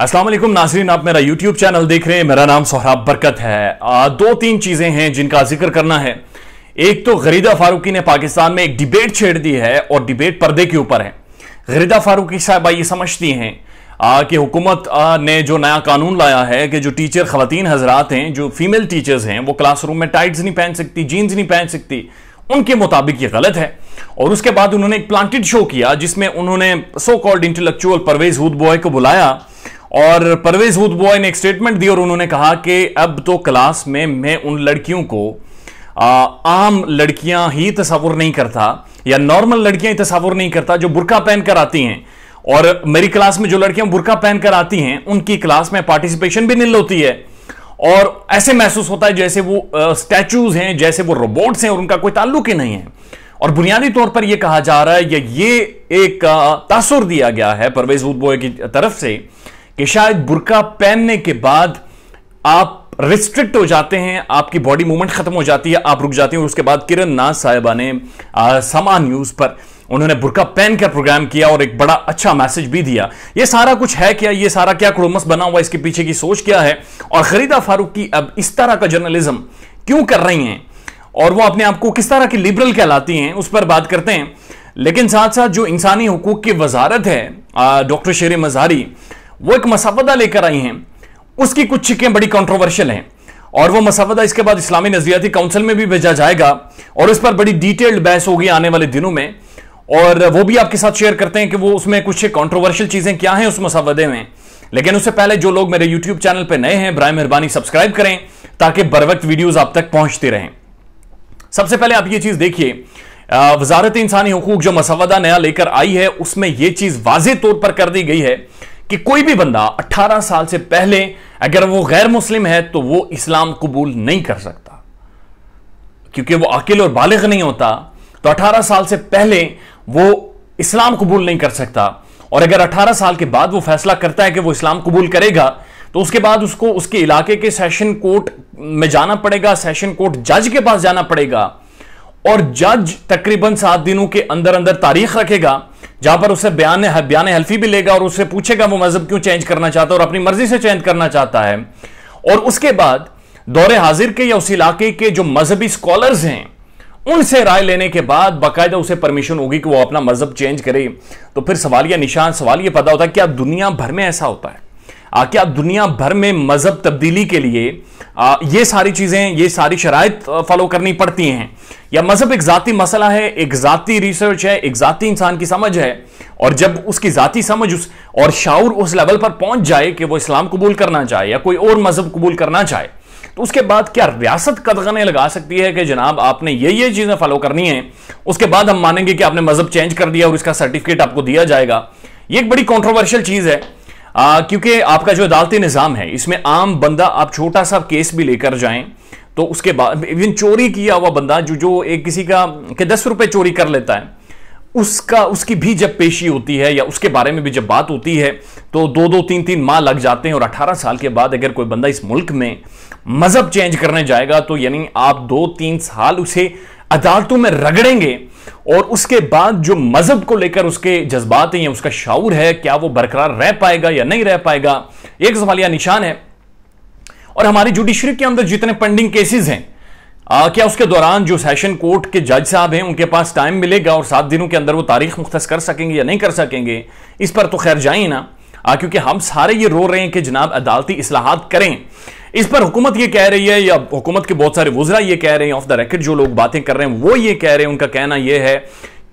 असलम नाजरीन आप मेरा YouTube चैनल देख रहे हैं मेरा नाम सोहराब बरकत है आ, दो तीन चीज़ें हैं जिनका जिक्र करना है एक तो गरीदा फारूकी ने पाकिस्तान में एक डिबेट छेड़ दी है और डिबेट पर्दे के ऊपर है गरीदा फारूकी साहबा ये समझती हैं कि हुकूमत ने जो नया कानून लाया है कि जो टीचर ख़वान हजरात हैं जो फीमेल टीचर्स हैं वो क्लासरूम में टाइट्स नहीं पहन सकती जीन्स नहीं पहन सकती उनके मुताबिक ये गलत है और उसके बाद उन्होंने एक प्लांटेड शो किया जिसमें उन्होंने so called intellectual Parvez Hoodbhoy को बुलाया और परवेज हूद बॉय ने एक स्टेटमेंट दी और उन्होंने कहा कि अब तो क्लास में मैं उन लड़कियों को आ, आम लड़कियां ही तस्वुर नहीं करता या नॉर्मल लड़कियां ही तस्वुर नहीं करता जो बुरका पहन कर आती हैं और मेरी क्लास में जो लड़कियां बुरका पहन कर आती हैं उनकी क्लास में पार्टिसिपेशन भी नील होती है और ऐसे महसूस होता है जैसे वो स्टैचूज हैं जैसे वो रोबोट्स हैं और उनका कोई ताल्लुक ही नहीं है और बुनियादी तौर पर यह कहा जा रहा है या ये एक तासुर दिया गया है परवेज बॉय की तरफ से कि शायद बुरका पहनने के बाद आप रिस्ट्रिक्ट हो जाते हैं आपकी बॉडी मूवमेंट खत्म हो जाती है आप रुक जाते हैं उसके बाद किरण नाथ साहिबा ने समा न्यूज पर उन्होंने बुरका पहन का प्रोग्राम किया और एक बड़ा अच्छा मैसेज भी दिया ये सारा कुछ है क्या ये सारा क्या क्रोमस बना हुआ इसके पीछे की सोच क्या है और खरीदा फारूक की अब इस तरह का जर्नलिज्म क्यों कर रही हैं और वो अपने आप को किस तरह की लिबरल कहलाती हैं उस पर बात करते हैं लेकिन साथ साथ जो इंसानी हकूक की वजारत है डॉक्टर शेर मजारी वो एक मसावदा लेकर आई हैं उसकी कुछ चिकें बड़ी कॉन्ट्रोवर्शियल हैं और वो मसावदा इसके बाद इस्लामी नजरियाती काउंसिल में भी भेजा जाएगा और उस पर बड़ी डिटेल्ड बहस होगी आने वाले दिनों में और वो भी आपके साथ शेयर करते हैं कि वो उसमें कुछ कॉन्ट्रोवर्शियल चीज़ें क्या हैं उस मसावदे में लेकिन उससे पहले जो लोग मेरे यूट्यूब चैनल पर नए हैं ब्राय मेहरबानी सब्सक्राइब करें ताकि बर वक्त वीडियोज आप तक पहुंचते रहें सबसे पहले आप ये चीज़ देखिए वजारत इंसानी हकूक जो मसवदा नया लेकर आई है उसमें यह चीज़ वाजे तौर पर कर दी गई है कि कोई भी बंदा 18 साल से पहले अगर वो गैर मुस्लिम है तो वो इस्लाम कबूल नहीं कर सकता क्योंकि वो अकेले और बालिग नहीं होता तो 18 साल से पहले वो इस्लाम कबूल नहीं कर सकता और अगर 18 साल के बाद वो फैसला करता है कि वो इस्लाम कबूल करेगा तो उसके बाद उसको उसके इलाके के सेशन कोर्ट में जाना पड़ेगा सेशन कोर्ट जज के पास जाना पड़ेगा और जज तकरीबन सात दिनों के अंदर अंदर तारीख रखेगा जहां पर उसे बयान बयान हल्फी भी लेगा और उससे पूछेगा वो मजहब क्यों चेंज करना चाहता है और अपनी मर्जी से चेंज करना चाहता है और उसके बाद दौरे हाजिर के या उस इलाके के जो मजहबी स्कॉलर्स हैं उनसे राय लेने के बाद बाकायदा उसे परमिशन होगी कि वो अपना मजहब चेंज करे तो फिर सवाल या निशान सवाल ये पता होता है क्या दुनिया भर में ऐसा होता है क्या दुनिया भर में मजहब तब्दीली के लिए ये सारी चीज़ें ये सारी शराय फॉलो करनी पड़ती हैं या मजहब एक जाति मसला है एक जाति रिसर्च है एक जाति इंसान की समझ है और जब उसकी जाति समझ उस और शाऊर उस लेवल पर पहुंच जाए कि वो इस्लाम कबूल करना चाहे या कोई और मजहब कबूल करना चाहे तो उसके बाद क्या रियासत कदगने लगा सकती है कि जनाब आपने ये ये चीज़ें फॉलो करनी है उसके बाद हम मानेंगे कि आपने मजहब चेंज कर दिया और इसका सर्टिफिकेट आपको दिया जाएगा ये एक बड़ी कॉन्ट्रोवर्शियल चीज़ है क्योंकि आपका जो अदालती निज़ाम है इसमें आम बंदा आप छोटा सा केस भी लेकर जाएं तो उसके बाद इवन चोरी किया हुआ बंदा जो जो एक किसी का के दस रुपए चोरी कर लेता है उसका उसकी भी जब पेशी होती है या उसके बारे में भी जब बात होती है तो दो दो तीन तीन माह लग जाते हैं और अठारह साल के बाद अगर कोई बंदा इस मुल्क में मज़हब चेंज करने जाएगा तो यानी आप दो तीन साल उसे अदालतों में रगड़ेंगे और उसके बाद जो मजहब को लेकर उसके जज्बात हैं या उसका शाऊर है क्या वो बरकरार रह पाएगा या नहीं रह पाएगा एक सवालिया निशान है और हमारी जुडिशरी के अंदर जितने पेंडिंग केसेस हैं आ, क्या उसके दौरान जो सेशन कोर्ट के जज साहब हैं उनके पास टाइम मिलेगा और सात दिनों के अंदर वो तारीख मुख्त कर सकेंगे या नहीं कर सकेंगे इस पर तो खैर जाए ना आ, क्योंकि हम सारे ये रो रहे हैं कि जनाब अदालती असलाहत करें इस पर हुकूमत ये कह रही है या हुकूमत के बहुत सारे वजरा ये कह रहे हैं ऑफ द रैकेट जो लोग बातें कर रहे हैं वो ये कह रहे हैं उनका कहना यह है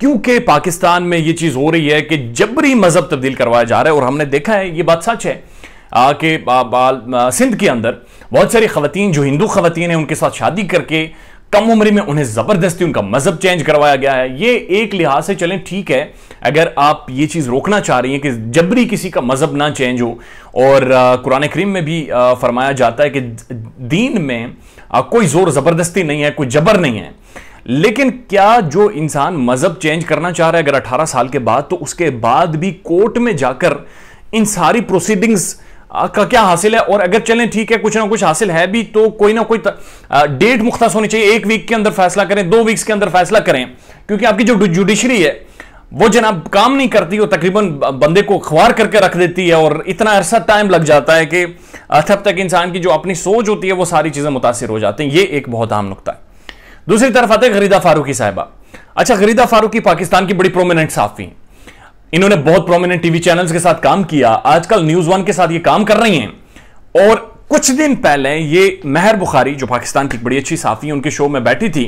क्योंकि पाकिस्तान में ये चीज हो रही है कि जबरी मजहब तब्दील करवाया जा रहा है और हमने देखा है ये बात सच है कि सिंध के अंदर बहुत सारी खवतिन जो हिंदू खवतिन है उनके साथ शादी करके कम उम्र में उन्हें जबरदस्ती उनका मजहब चेंज करवाया गया है ये एक लिहाज से चलें ठीक है अगर आप ये चीज़ रोकना चाह रही हैं कि जबरी किसी का मजहब ना चेंज हो और कुरान करीम में भी फरमाया जाता है कि दीन में कोई ज़ोर ज़बरदस्ती नहीं है कोई जबर नहीं है लेकिन क्या जो इंसान मजहब चेंज करना चाह रहा है अगर 18 साल के बाद तो उसके बाद भी कोर्ट में जाकर इन सारी प्रोसीडिंग्स का क्या हासिल है और अगर चलें ठीक है कुछ ना कुछ हासिल है भी तो कोई ना कोई डेट मुख्त होनी चाहिए एक वीक के अंदर फैसला करें दो वीक्स के अंदर फैसला करें क्योंकि आपकी जो जुडिशरी है वो जनाब काम नहीं करती वो तकरीबन बंदे को अखबार करके रख देती है और इतना अरसा टाइम लग जाता है कि तब तक इंसान की जो अपनी सोच होती है वो सारी चीज़ें मुतासर हो जाती हैं ये एक बहुत आम नुकता है दूसरी तरफ आते हैं गरीदा फारूकी साहिबा अच्छा गरीदा फारूकी पाकिस्तान की बड़ी प्रोमिनेंट साफ़ी हैं इन्होंने बहुत प्रोमिनेंट टीवी चैनल्स के साथ काम किया आजकल न्यूज वन के साथ ये काम कर रही हैं और कुछ दिन पहले ये मेहर बुखारी जो पाकिस्तान की बड़ी अच्छी साफी उनके शो में बैठी थी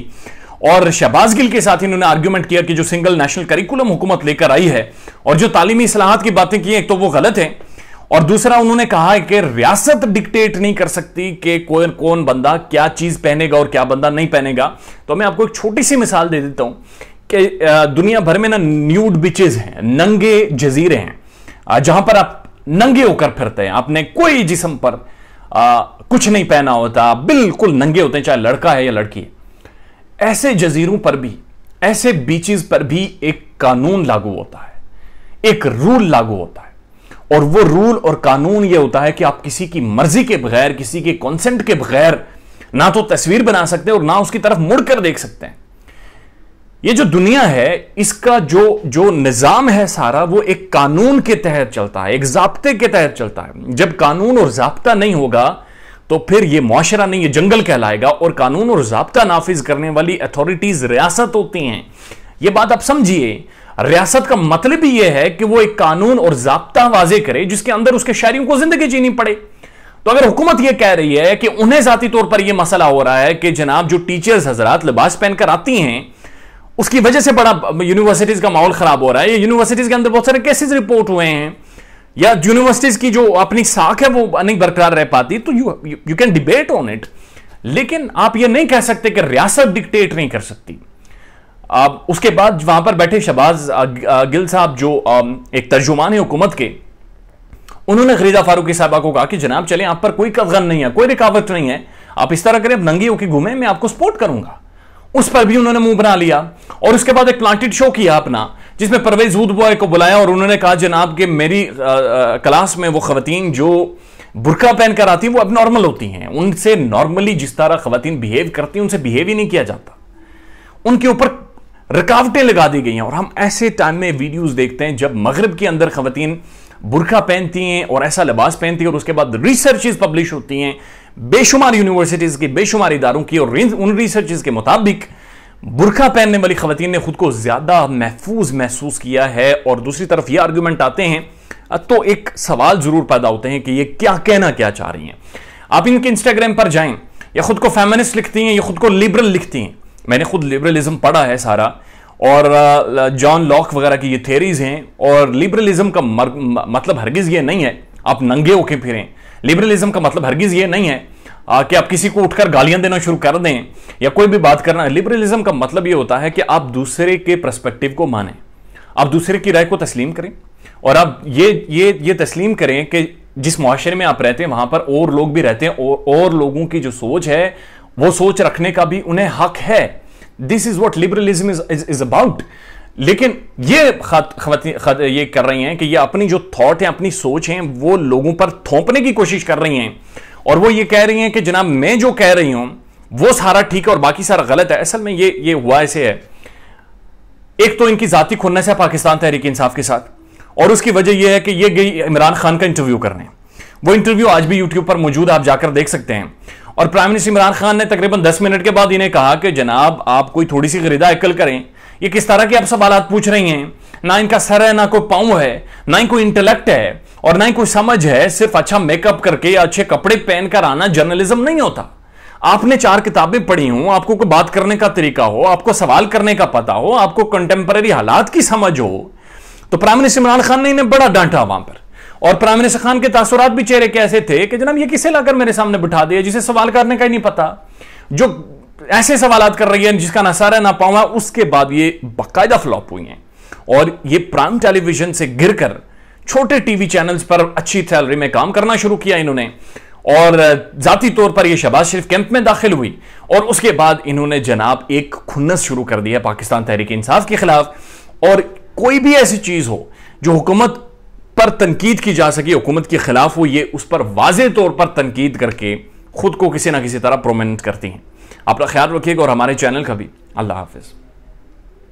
और शहबाज गिल के साथ इन्होंने आर्ग्यूमेंट किया कि जो सिंगल नेशनल करिकुलम हुकूमत लेकर आई है और जो तालीमी असलाहत की बातें की एक तो वो गलत है और दूसरा उन्होंने कहा है कि रियासत डिक्टेट नहीं कर सकती कि कोई कौन बंदा क्या चीज पहनेगा और क्या बंदा नहीं पहनेगा तो मैं आपको एक छोटी सी मिसाल दे देता हूं कि दुनिया भर में ना न्यूड बीचेज हैं नंगे जजीरे हैं जहां पर आप नंगे होकर फिरते हैं आपने कोई जिसम पर आ, कुछ नहीं पहना होता बिल्कुल नंगे होते हैं चाहे लड़का है या लड़की है ऐसे जजीरों पर भी ऐसे बीचेस पर भी एक कानून लागू होता है एक रूल लागू होता है और वो रूल और कानून ये होता है कि आप किसी की मर्जी के बगैर किसी के कॉन्सेंट के बगैर ना तो तस्वीर बना सकते हैं और ना उसकी तरफ मुड़कर देख सकते हैं ये जो दुनिया है इसका जो जो निज़ाम है सारा वो एक कानून के तहत चलता है एक जबते के तहत चलता है जब कानून और जबता नहीं होगा तो फिर ये माशरा नहीं ये जंगल कहलाएगा और कानून और जबता नाफिज करने वाली अथॉरिटीज रियासत होती हैं ये बात आप समझिए रियासत का मतलब ही यह है कि वो एक कानून और जबता वाजे करे जिसके अंदर उसके शहरियों को जिंदगी जीनी पड़े तो अगर हुकूमत यह कह रही है कि उन्हें जाती तौर पर यह मसला हो रहा है कि जनाब जो टीचर्स हजरात लिबास पहनकर आती हैं उसकी वजह से बड़ा यूनिवर्सिटीज़ का माहौल ख़राब हो रहा है यूनिवर्सिटीज़ के अंदर बहुत सारे केसेस रिपोर्ट हुए हैं या यूनिवर्सिटीज़ की जो अपनी साख है वो नहीं बरकरार रह पाती तो you you can debate on it लेकिन आप ये नहीं कह सकते कि रियासत डिक्टेट नहीं कर सकती आप उसके बाद वहां पर बैठे शबाज गिल साहब जो एक तर्जुमान है हुकूमत के उन्होंने खरीदा फारूकी साहबा को कहा कि जनाब चले आप पर कोई कदगन नहीं है कोई रिकावट नहीं है आप इस तरह करें नंगी होकर घूमें मैं आपको सपोर्ट करूंगा उस पर भी उन्होंने मुंह बना लिया और उसके बाद एक प्लांटेड शो किया अपना जिसमें परवेज हूद बॉय को बुलाया और उन्होंने कहा जनाब कि मेरी आ, आ, क्लास में वो खातन जो बुरका पहन कर आती हैं वो अब नॉर्मल होती हैं उनसे नॉर्मली जिस तरह खातन बिहेव करती हैं उनसे बिहेव ही नहीं किया जाता उनके ऊपर रुकावटें लगा दी गई हैं और हम ऐसे टाइम में वीडियोस देखते हैं जब मगरब के अंदर खातन बुरका पहनती हैं और ऐसा लिबास पहनती हैं और उसके बाद रिसर्चेज पब्लिश होती हैं बेशुमार यूनिवर्सिटीज़ की बेशुमार इदारों की और उन रिसर्च के मुताबिक बुरखा पहनने वाली खातन ने खुद को ज़्यादा महफूज महसूस किया है और दूसरी तरफ ये आर्ग्यूमेंट आते हैं तो एक सवाल ज़रूर पैदा होते हैं कि ये क्या कहना क्या चाह रही हैं आप इनके इंस्टाग्राम पर जाएं या खुद को फेमनिस्ट लिखती हैं या खुद को लिबरल लिखती हैं मैंने खुद लिबरलिज्म पढ़ा है सारा और जॉन लॉक वगैरह की ये थेरीज हैं और लिबरलिज्म का मतलब हरगिज़ ये नहीं है आप नंगे होके फिरें लिबरलिज्म का मतलब हरगिज ये नहीं है आ, कि आप किसी को उठकर गालियां देना शुरू कर दें या कोई भी बात करना लिबरलिज्म का मतलब ये होता है कि आप दूसरे के प्रस्पेक्टिव को माने आप दूसरे की राय को तस्लीम करें और आप ये ये ये तस्लीम करें कि जिस मुआरे में आप रहते हैं वहां पर और लोग भी रहते हैं और, और लोगों की जो सोच है वो सोच रखने का भी उन्हें हक है this is what liberalism is is about लेकिन ये खात, खात, खात, ये कर रही हैं कि ये अपनी जो थॉट हैं अपनी सोच हैं वो लोगों पर थोपने की कोशिश कर रही हैं और वो ये कह रही हैं कि जनाब मैं जो कह रही हूं वो सारा ठीक है और बाकी सारा गलत है असल में ये ये हुआ ऐसे है एक तो इनकी जाति खुन्नस है पाकिस्तान तहरीक इंसाफ के साथ और उसकी वजह यह है कि ये गई इमरान खान का इंटरव्यू करने वो इंटरव्यू आज भी यूट्यूब पर मौजूद आप जाकर देख सकते हैं और प्राइम मिनिस्टर इमरान खान ने तकरीबन 10 मिनट के बाद इन्हें कहा कि जनाब आप कोई थोड़ी सी खरीदा अकल करें ये किस तरह के आप सवाल पूछ रही हैं ना इनका सर है ना कोई पाऊ है ना ही कोई इंटेलेक्ट है और ना ही कोई समझ है सिर्फ अच्छा मेकअप करके या अच्छे कपड़े पहनकर आना जर्नलिज्म नहीं होता आपने चार किताबें पढ़ी हूं आपको कोई बात करने का तरीका हो आपको सवाल करने का पता हो आपको कंटेम्प्रेरी हालात की समझ हो तो प्राइम मिनिस्टर इमरान खान ने इन्हें बड़ा डांटा वहां पर और प्राइम मिनिस्टर खान के तासुरात भी चेहरे के ऐसे थे कि जनाब ये किसे लाकर मेरे सामने बिठा दिया जिसे सवाल करने का ही नहीं पता जो ऐसे सवाल कर रही है जिसका ना सारा ना पावा उसके बाद ये बाकायदा फ्लॉप हुई हैं और ये प्राइम टेलीविजन से गिरकर छोटे टीवी चैनल्स पर अच्छी सैलरी में काम करना शुरू किया इन्होंने और जाती तौर पर यह शहबाज शरीफ कैंप में दाखिल हुई और उसके बाद इन्होंने जनाब एक खुन्नस शुरू कर दिया पाकिस्तान तहरीक इंसाफ के खिलाफ और कोई भी ऐसी चीज़ हो जो हुकूमत पर तनकीद की जा सके हुकूमत के खिलाफ हो ये उस पर वाज तौर पर तनकीद करके खुद को किसी ना किसी तरह प्रोमिनेंट करती हैं अपना ख्याल रखिएगा और हमारे चैनल का भी अल्लाह हाफिज़